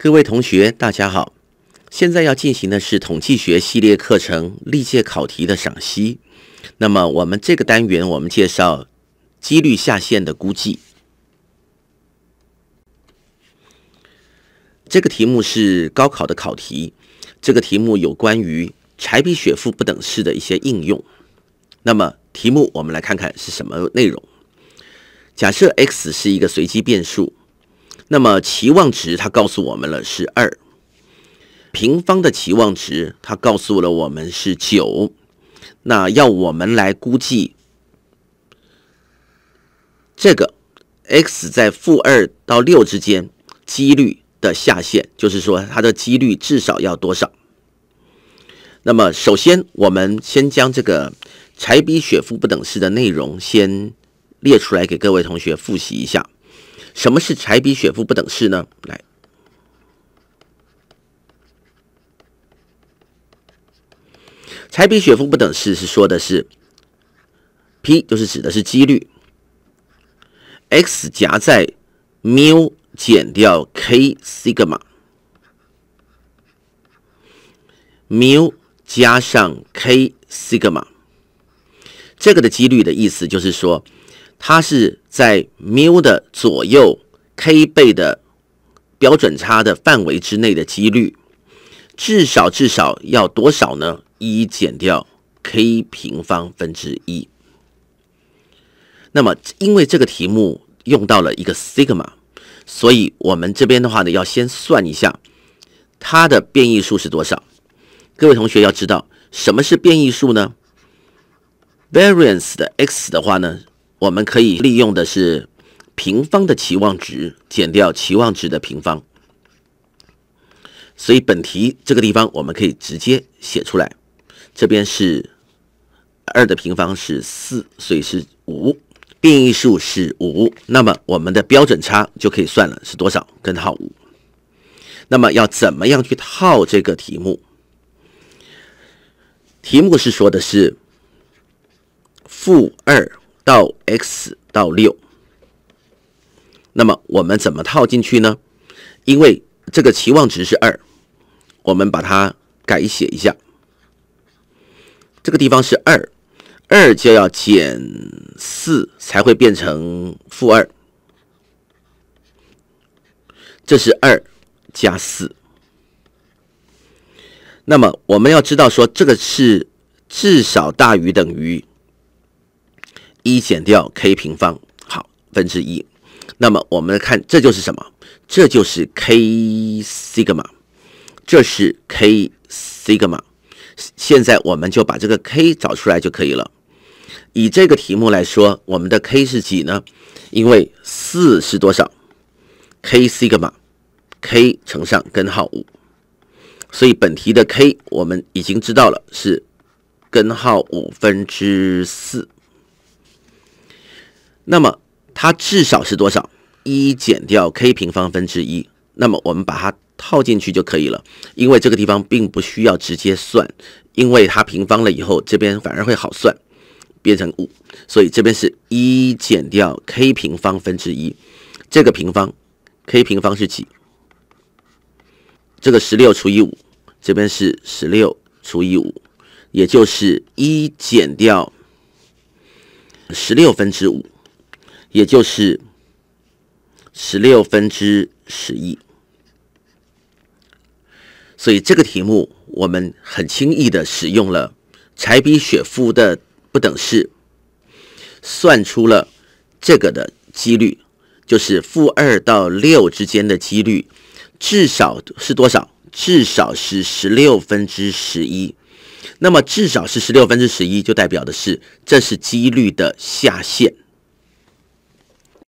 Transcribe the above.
各位同学，大家好！现在要进行的是统计学系列课程历届考题的赏析。那么，我们这个单元我们介绍几率下限的估计。这个题目是高考的考题。这个题目有关于柴比雪夫不等式的一些应用。那么，题目我们来看看是什么内容。假设 X 是一个随机变数。那么期望值它告诉我们了是二，平方的期望值它告诉了我们是九，那要我们来估计这个 x 在负二到六之间几率的下限，就是说它的几率至少要多少？那么首先我们先将这个柴比雪夫不等式的内容先列出来给各位同学复习一下。什么是柴比雪夫不等式呢？来，柴比雪夫不等式是说的是，p 就是指的是几率，x 夹在缪减掉 k sigma。m 缪加上 k sigma，这个的几率的意思就是说。它是在缪的左右 k 倍的标准差的范围之内的几率，至少至少要多少呢？一减掉 k 平方分之一。那么因为这个题目用到了一个 sigma，所以我们这边的话呢，要先算一下它的变异数是多少。各位同学要知道什么是变异数呢？variance 的 x 的话呢？我们可以利用的是平方的期望值减掉期望值的平方，所以本题这个地方我们可以直接写出来。这边是二的平方是四，所以是五，变异数是五，那么我们的标准差就可以算了，是多少？根号五。那么要怎么样去套这个题目？题目是说的是负二。到 x 到六，那么我们怎么套进去呢？因为这个期望值是二，我们把它改写一下，这个地方是二，二就要减四才会变成负二，这是二加四。那么我们要知道说这个是至少大于等于。一减掉 k 平方，好分之一，那么我们看这就是什么？这就是 k sigma，这是 k sigma。现在我们就把这个 k 找出来就可以了。以这个题目来说，我们的 k 是几呢？因为四是多少？k sigma，k 乘上根号五，所以本题的 k 我们已经知道了是根号五分之四。那么它至少是多少？一减掉 k 平方分之一。那么我们把它套进去就可以了，因为这个地方并不需要直接算，因为它平方了以后，这边反而会好算，变成五。所以这边是一减掉 k 平方分之一，这个平方，k 平方是几？这个十六除以五，这边是十六除以五，也就是一减掉十六分之五。也就是十六分之十一，所以这个题目我们很轻易的使用了柴比雪夫的不等式，算出了这个的几率，就是负二到六之间的几率至少是多少？至少是十六分之十一。那么至少是十六分之十一，就代表的是这是几率的下限。